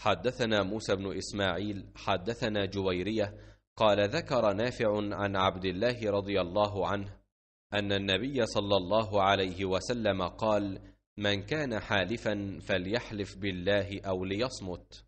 حدثنا موسى بن إسماعيل حدثنا جويرية قال ذكر نافع عن عبد الله رضي الله عنه أن النبي صلى الله عليه وسلم قال من كان حالفا فليحلف بالله أو ليصمت